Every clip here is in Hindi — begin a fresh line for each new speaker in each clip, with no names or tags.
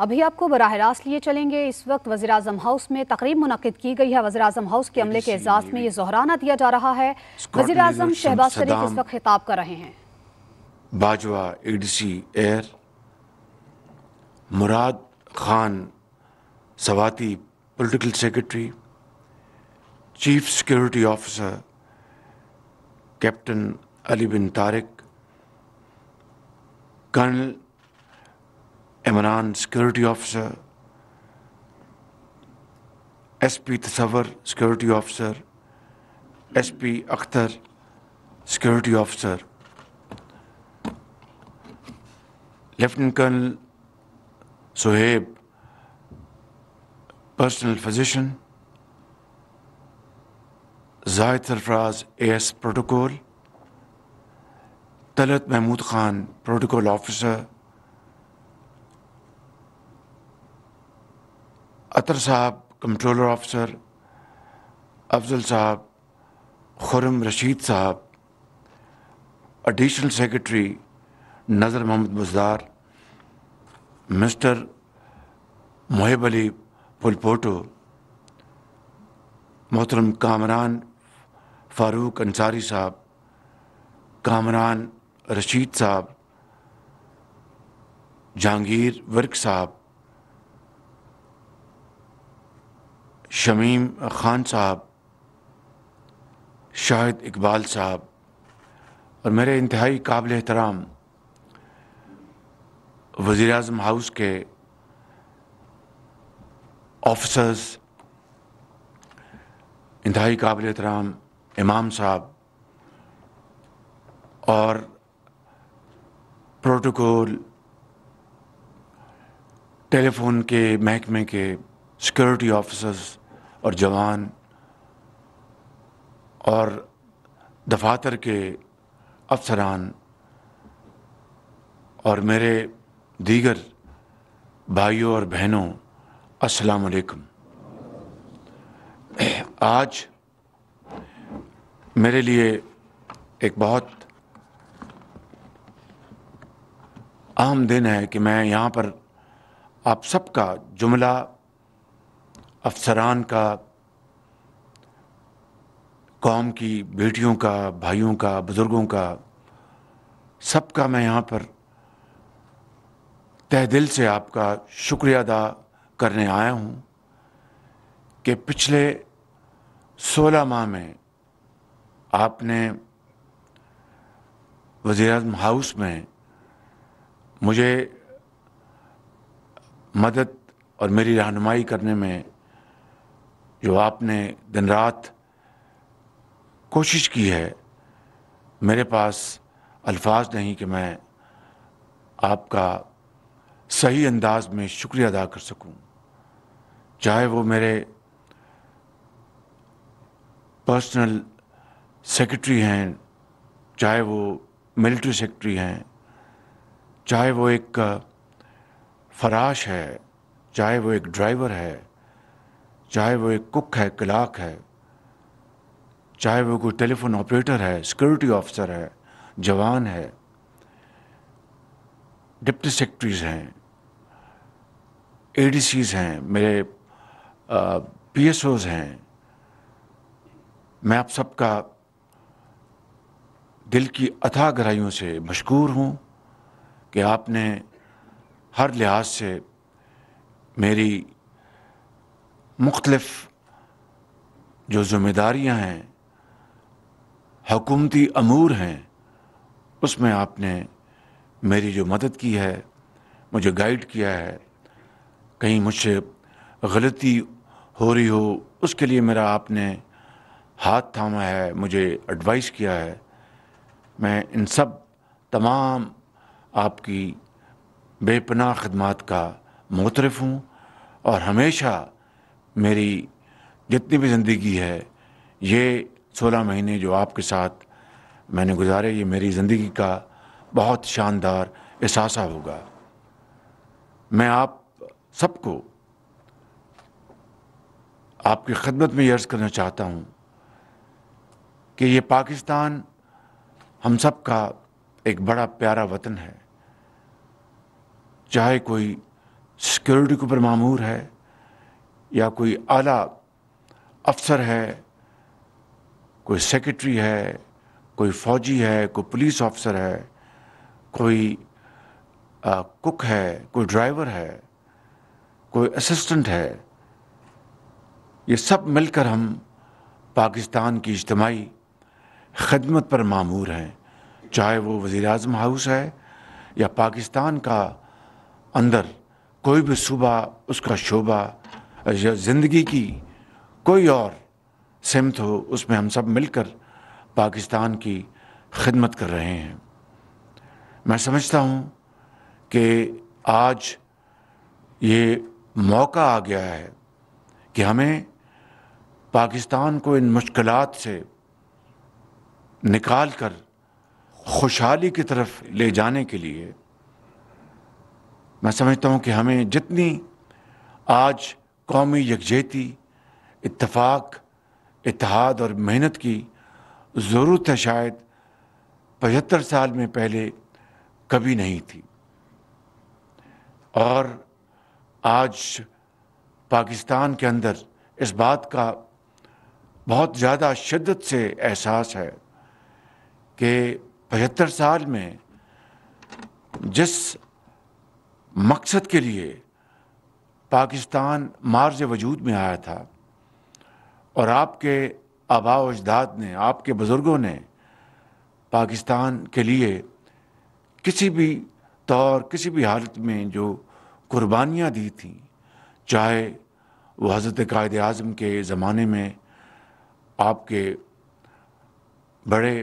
अभी आपको बरह रास्त लिए चलेंगे इस वक्त वजी अजम हाउस में तकरीब मुनद की गई है वजी अजम हाउस के अमले के एजाज में ये जहराना दिया जा रहा है वजी अजम शहबाज शरीफ इस वक्त खिताब कर रहे हैं बाजवा सी एयर Murad Khan Swati political secretary chief security officer captain Ali bin Tariq colonel Imran security officer S P Tasawar security officer S P Akhtar security officer lieutenant colonel Suhaib personal physician Zahid Sarfraz S protocol Talat Mahmood Khan protocol officer Athar साहब कंट्रोलर ऑफिसर अफजल साहब खुरम रशीद साहब additional secretary Nazar Mohammad Buzdar mister Mohib Ali पुलपोटो मोहतरम कामरान फारूक अंसारी साहब कामरान रशीद साहब जहांगीर वर्क साहब शमीम ख़ान साहब शाहिद इकबाल साहब और मेरे इंतहाई काबिल एहतराम वज़ी अजम हाउस के ऑफिसर्स इंतहाई काबिल एहतराम इमाम साहब और प्रोटोकॉल टेलीफोन के महकमे के सिक्योरिटी ऑफिसर्स और जवान और दफातर के अफसरान और मेरे दीगर भाइयों और बहनों अस्सलाम वालेकुम आज मेरे लिए एक बहुत अहम दिन है कि मैं यहाँ पर आप सबका जुमला अफसरान का कौम की बेटियों का भाइयों का बुज़ुर्गों का सबका मैं यहाँ पर तह दिल से आपका शुक्रिया अदा करने आया हूँ कि पिछले 16 माह में आपने वज़ी हाउस में मुझे मदद और मेरी रहनुमाई करने में जो आपने दिन रात कोशिश की है मेरे पास अल्फाज नहीं कि मैं आपका सही अंदाज में शुक्रिया अदा कर सकूं चाहे वो मेरे पर्सनल सेक्रेटरी हैं चाहे वो मिलिट्री सेक्रेटरी हैं चाहे वो एक फराश है चाहे वो एक ड्राइवर है चाहे वो एक कुक है क्लाक है चाहे वो कोई टेलीफोन ऑपरेटर है सिक्योरिटी ऑफिसर है जवान है डिप्टी सेक्रेटरीज हैं एडीसीज हैं मेरे पीएसओज हैं मैं आप सबका दिल की अथाह गहराइयों से मशहूर हूँ कि आपने हर लिहाज से मेरी मुख्तलफ़ जो ज़िम्मेदारियाँ हैं हकूमती अमूर हैं उसमें आपने मेरी जो मदद की है मुझे गाइड किया है कहीं मुझसे गलती हो रही हो उसके लिए मेरा आपने हाथ थामा है मुझे एडवाइस किया है मैं इन सब तमाम आपकी बेपनाह खदमात का मोतरफ हूँ और हमेशा मेरी जितनी भी ज़िंदगी है ये सोलह महीने जो आपके साथ मैंने गुजारे ये मेरी ज़िंदगी का बहुत शानदार एहसासा होगा मैं आप सबको आपकी खदमत में अर्ज़ करना चाहता हूँ कि ये पाकिस्तान हम सब का एक बड़ा प्यारा वतन है चाहे कोई सिक्योरिटी के ऊपर मामूर है या कोई आला अफसर है कोई सेक्रेटरी है कोई फौजी है कोई पुलिस ऑफिसर है कोई आ, कुक है कोई ड्राइवर है कोई असिस्टेंट है ये सब मिलकर हम पाकिस्तान की इज्तमाही खदमत पर मामूर हैं चाहे वो वज़ी अजम हाउस है या पाकिस्तान का अंदर कोई भी सूबा उसका शोबा या ज़िंदगी की कोई और सिमत हो उसमें हम सब मिलकर पाकिस्तान की खिदमत कर रहे हैं मैं समझता हूँ कि आज ये मौका आ गया है कि हमें पाकिस्तान को इन मुश्किल से निकाल कर खुशहाली की तरफ ले जाने के लिए मैं समझता हूँ कि हमें जितनी आज कौमी यकजहती इतफाक़ इतिहाद और मेहनत की ज़रूरत है शायद पचहत्तर साल में पहले कभी नहीं थी और आज पाकिस्तान के अंदर इस बात का बहुत ज़्यादा शिद्दत से एहसास है कि पचहत्तर साल में जिस मकसद के लिए पाकिस्तान मार्ज वजूद में आया था और आपके आबा अजदाद ने आपके बुज़ुर्गों ने पाकिस्तान के लिए किसी भी तौर किसी भी हालत में जो कुर्बानियाँ दी थी चाहे वो हज़रत कायद अज़म के ज़माने में आपके बड़े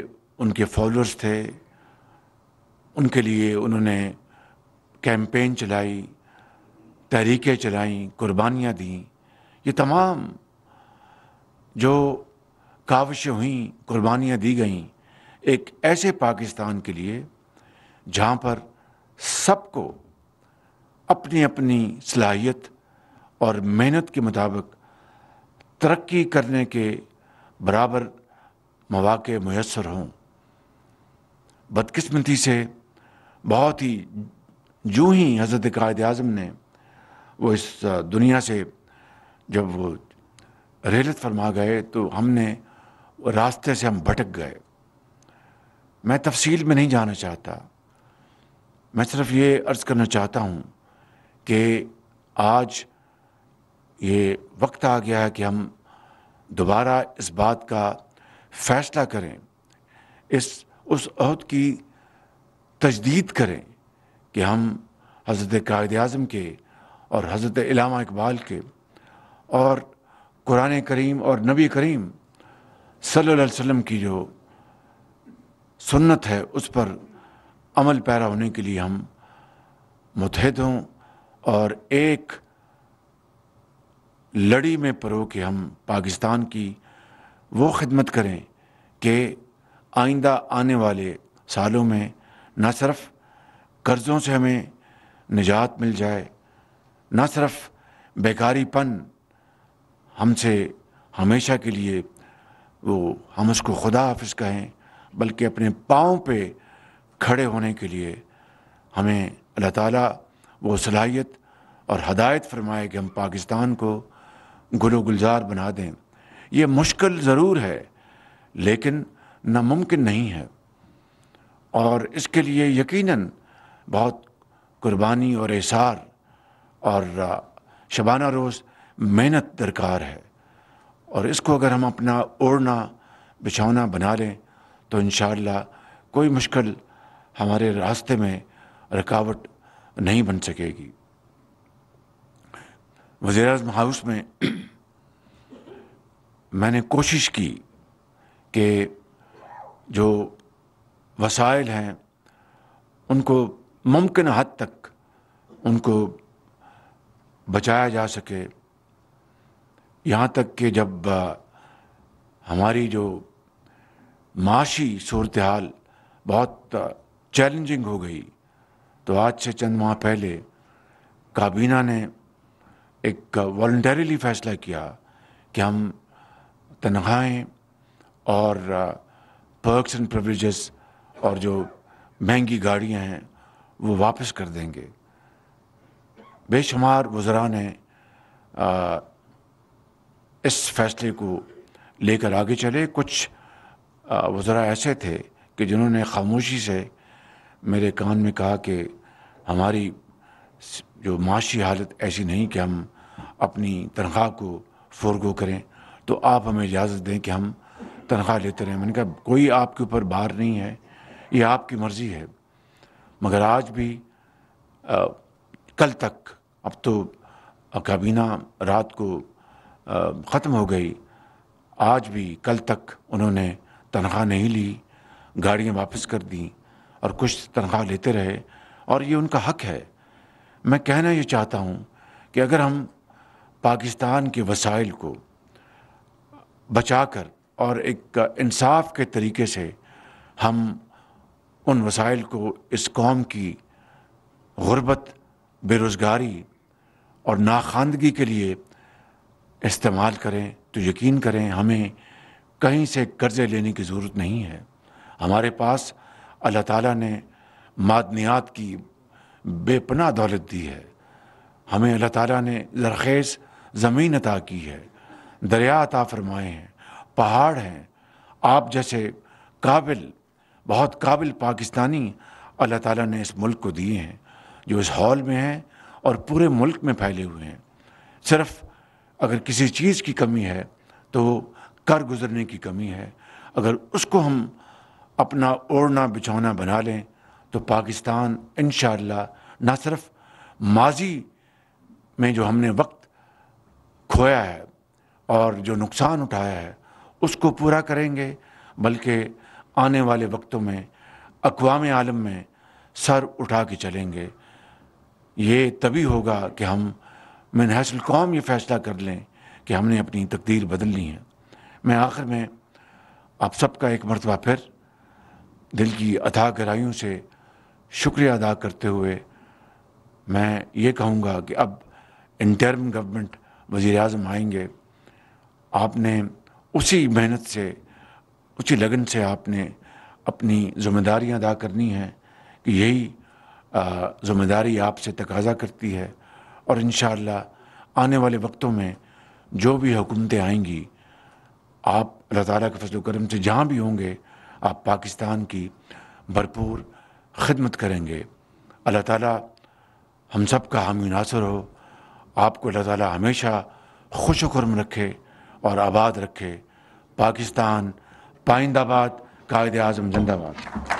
उनके फॉलोअर्स थे उनके लिए उन्होंने कैंपेन चलाई तहरीकें चलाईं कुर्बानियाँ दीं ये तमाम जो काविशें हुईं कुर्बानियाँ दी गईं एक ऐसे पाकिस्तान के लिए जहाँ पर सबको अपनी अपनी सलाहियत और मेहनत के मुताबिक तरक्की करने के बराबर मौाक़े मैसर हों बदकस्मती से बहुत ही जूही ही हज़रत कायद अजम ने वो इस दुनिया से जब वो रेलत फरमा गए तो हमने रास्ते से हम भटक गए मैं तफसील में नहीं जाना चाहता मैं सिर्फ ये अर्ज़ करना चाहता हूँ कि आज ये वक्त आ गया है कि हम दोबारा इस बात का फ़ैसला करें इस उस अहद की तजदीद करें कि हम हज़रत कायद अजम के और हज़रत इलामा इकबाल के और कुरान करीम और नबी करीम सल्लल्लाहु अलैहि वसल्लम की जो सुन्नत है उस पर अमल पैरा होने के लिए हम मुतहद हों और एक लड़ी में परो के हम पाकिस्तान की वो खिदमत करें कि आइंदा आने वाले सालों में न सिर्फ कर्ज़ों से हमें निजात मिल जाए न सिर्फ बेकारीपन हमसे हमेशा के लिए वो हम उसको खुदा हाफिज कहें बल्कि अपने पाँव पे खड़े होने के लिए हमें अल्लाह ताला वो सलाहियत और हदायत फरमाए कि हम पाकिस्तान को गुलो गुलजार बना दें ये मुश्किल ज़रूर है लेकिन नामुमकिन नहीं है और इसके लिए यकीनन बहुत कुर्बानी और एसार और शबाना रोज़ मेहनत दरकार है और इसको अगर हम अपना ओढ़ना बिछाना बना लें तो इन कोई मुश्किल हमारे रास्ते में रुकावट नहीं बन सकेगी वज़ी अजम हाउस में मैंने कोशिश की कि जो वसाइल हैं उनको मुमकिन हद तक उनको बचाया जा सके यहाँ तक कि जब हमारी जो माशी सूरत हाल बहुत चैलेंजिंग हो गई तो आज से चंद माह पहले काबीना ने एक वॉल्टरीली फ़ैसला किया कि हम तनख्वाहें और पर्कस एंड प्रिवलेजेस और जो महंगी गाड़ियां हैं वो वापस कर देंगे बेशुमार वजरा ने आ, इस फैसले को लेकर आगे चले कुछ वजरा ऐसे थे कि जिन्होंने खामोशी से मेरे कान में कहा कि हमारी जो माशी हालत ऐसी नहीं कि हम अपनी तनख्वाह को फोरगो करें तो आप हमें इजाज़त दें कि हम तनख्वाह लेते रहें मैंने कहा कोई आपके ऊपर बार नहीं है ये आपकी मर्ज़ी है मगर आज भी आ, कल तक अब तो काबीना रात को ख़त्म हो गई आज भी कल तक उन्होंने तनख्वाह नहीं ली गाड़ियाँ वापस कर दी और कुछ तनख्वाह लेते रहे और ये उनका हक है मैं कहना ये चाहता हूँ कि अगर हम पाकिस्तान के वसाइल को बचाकर और एक इंसाफ के तरीके से हम उन वसाइल को इस कौम की गुरबत बेरोज़गारी और नाखानदगी के लिए इस्तेमाल करें तो यकीन करें हमें कहीं से कर्ज़े लेने की ज़रूरत नहीं है हमारे पास अल्लाह ताला ने मादनियात की बेपना दौलत दी है हमें अल्लाह ताला ने जरखेज़ ज़मीन अता की है दरिया अता फरमाए हैं पहाड़ हैं आप जैसे काबिल बहुत काबिल पाकिस्तानी अल्लाह ताला ने इस मुल्क को दिए हैं जो इस हॉल में हैं और पूरे मुल्क में फैले हुए हैं सिर्फ अगर किसी चीज़ की कमी है तो कर गुजरने की कमी है अगर उसको हम अपना ओढ़ना बिछौना बना लें तो पाकिस्तान इन ना सिर्फ माजी में जो हमने वक्त खोया है और जो नुकसान उठाया है उसको पूरा करेंगे बल्कि आने वाले वक्तों में अकवाम आलम में सर उठा के चलेंगे ये तभी होगा कि हम मैं कौम ये फैसला कर लें कि हमने अपनी तकदीर बदलनी है मैं आखिर में आप सबका एक मरतबा फिर दिल की अदा गहराइयों से शुक्रिया अदा करते हुए मैं ये कहूँगा कि अब इंटर्म गवर्नमेंट वज़ी अजम आएंगे आपने उसी मेहनत से उसी लगन से आपने अपनी ज़िम्मेदारियाँ अदा करनी हैं कि यही ज़िम्मेदारी आपसे तकाजा करती है और इन आने वाले वक्तों में जो भी हुकूमतें आएंगी आप अल्लाह ताली के फसल करम से जहाँ भी होंगे आप पाकिस्तान की भरपूर खदमत करेंगे अल्लाह ताली हम सब का हामी नासर हो आपको अल्लाह ताली हमेशा खुश खुरम रखे और आबाद रखे पाकिस्तान पाइंदाबाद कायद अजम जिंदाबाद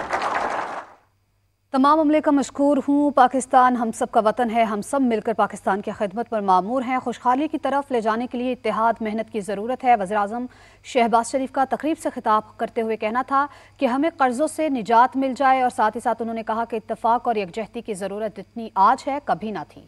तमाम अमले का मशहूर हूँ पाकिस्तान हम सब का वतन है हम सब मिलकर पाकिस्तान की खिदमत पर मामूर हैं खुशहाली की तरफ ले जाने के लिए इतिहाद मेहनत की ज़रूरत है वजर अजम शहबाज शरीफ का तकरीब से खिताब करते हुए कहना था कि हमें कर्ज़ों से निजात मिल जाए और साथ ही साथ उन्होंने कहा कि इतफाक़ और यकजहती की ज़रूरत जितनी आज है कभी ना थी